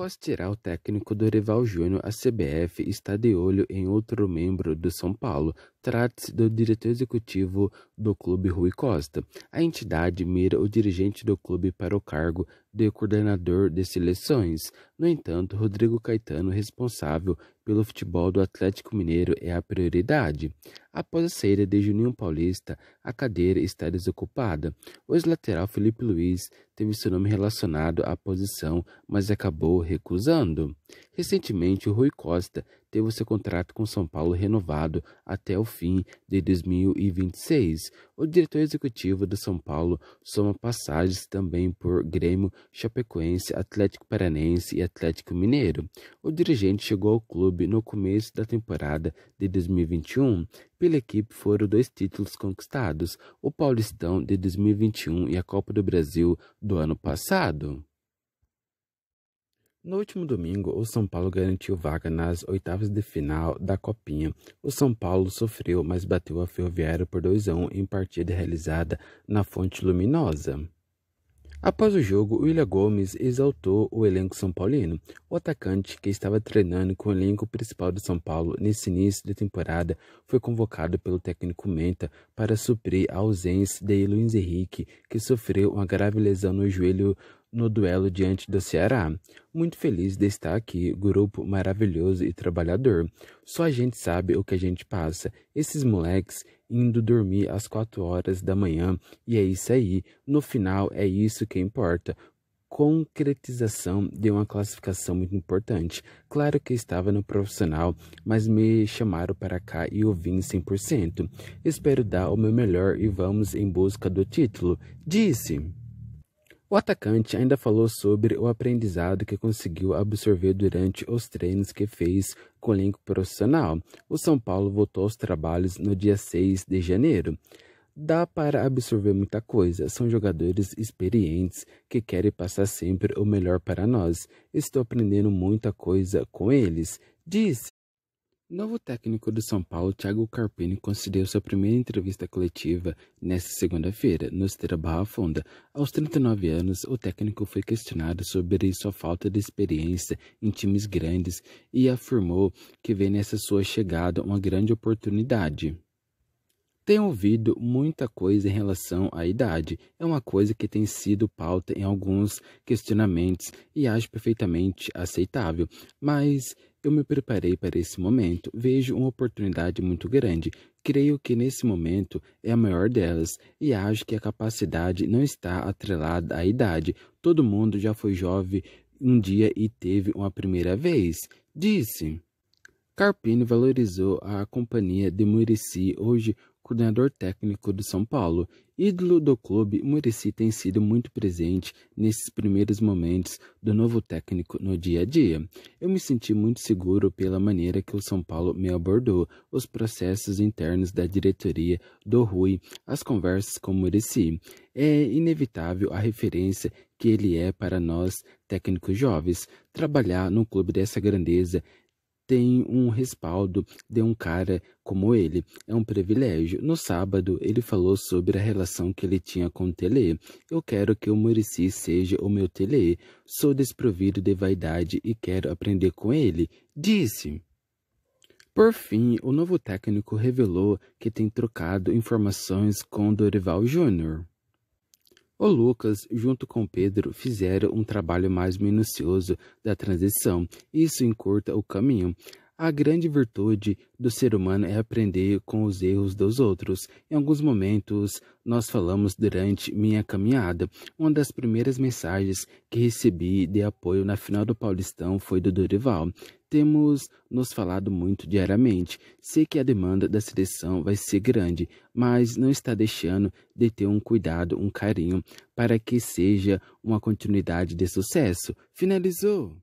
Após tirar o técnico Dorival Júnior, a CBF está de olho em outro membro do São Paulo. Trata-se do diretor executivo do clube Rui Costa. A entidade mira o dirigente do clube para o cargo de coordenador de seleções. No entanto, Rodrigo Caetano, responsável pelo futebol do Atlético Mineiro, é a prioridade. Após a saída de Juninho Paulista, a cadeira está desocupada. O ex-lateral Felipe Luiz teve seu nome relacionado à posição, mas acabou recusando. Recentemente, o Rui Costa teve seu contrato com São Paulo renovado até o fim de 2026. O diretor executivo do São Paulo soma passagens também por Grêmio, Chapecoense, Atlético Paranense e Atlético Mineiro. O dirigente chegou ao clube no começo da temporada de 2021. Pela equipe foram dois títulos conquistados: o Paulistão de 2021 e a Copa do Brasil do ano passado. No último domingo, o São Paulo garantiu vaga nas oitavas de final da Copinha. O São Paulo sofreu, mas bateu a Ferroviária por 2 a 1 em partida realizada na Fonte Luminosa. Após o jogo, William Gomes exaltou o elenco são paulino. O atacante, que estava treinando com o elenco principal do São Paulo nesse início de temporada, foi convocado pelo técnico Menta para suprir a ausência de Luiz Henrique, que sofreu uma grave lesão no joelho no duelo diante do Ceará. Muito feliz de estar aqui, grupo maravilhoso e trabalhador. Só a gente sabe o que a gente passa. Esses moleques indo dormir às quatro horas da manhã e é isso aí. No final é isso que importa concretização de uma classificação muito importante. Claro que estava no profissional, mas me chamaram para cá e eu vim 100%. Espero dar o meu melhor e vamos em busca do título, disse. O atacante ainda falou sobre o aprendizado que conseguiu absorver durante os treinos que fez com o elenco profissional. O São Paulo voltou aos trabalhos no dia 6 de janeiro. Dá para absorver muita coisa. São jogadores experientes que querem passar sempre o melhor para nós. Estou aprendendo muita coisa com eles, diz Novo técnico do São Paulo, Thiago Carpini, concedeu sua primeira entrevista coletiva nesta segunda-feira, no Esteira Barra Funda. Aos 39 anos, o técnico foi questionado sobre sua falta de experiência em times grandes e afirmou que vê nessa sua chegada uma grande oportunidade. Tenho ouvido muita coisa em relação à idade. É uma coisa que tem sido pauta em alguns questionamentos e acho perfeitamente aceitável. Mas eu me preparei para esse momento. Vejo uma oportunidade muito grande. Creio que nesse momento é a maior delas e acho que a capacidade não está atrelada à idade. Todo mundo já foi jovem um dia e teve uma primeira vez. Disse. Carpini valorizou a companhia de Murici, hoje coordenador técnico do São Paulo. Ídolo do clube, Murici tem sido muito presente nesses primeiros momentos do novo técnico no dia a dia. Eu me senti muito seguro pela maneira que o São Paulo me abordou, os processos internos da diretoria do Rui, as conversas com Murici. É inevitável a referência que ele é para nós, técnicos jovens. Trabalhar num clube dessa grandeza tem um respaldo de um cara como ele. É um privilégio. No sábado, ele falou sobre a relação que ele tinha com o Tele. Eu quero que o Murici seja o meu Tele. Sou desprovido de vaidade e quero aprender com ele, disse. Por fim, o novo técnico revelou que tem trocado informações com Dorival Júnior. O Lucas, junto com Pedro, fizeram um trabalho mais minucioso da transição. Isso encurta o caminho. A grande virtude do ser humano é aprender com os erros dos outros. Em alguns momentos, nós falamos durante minha caminhada. Uma das primeiras mensagens que recebi de apoio na final do Paulistão foi do Dorival. Temos nos falado muito diariamente. Sei que a demanda da seleção vai ser grande, mas não está deixando de ter um cuidado, um carinho, para que seja uma continuidade de sucesso. Finalizou!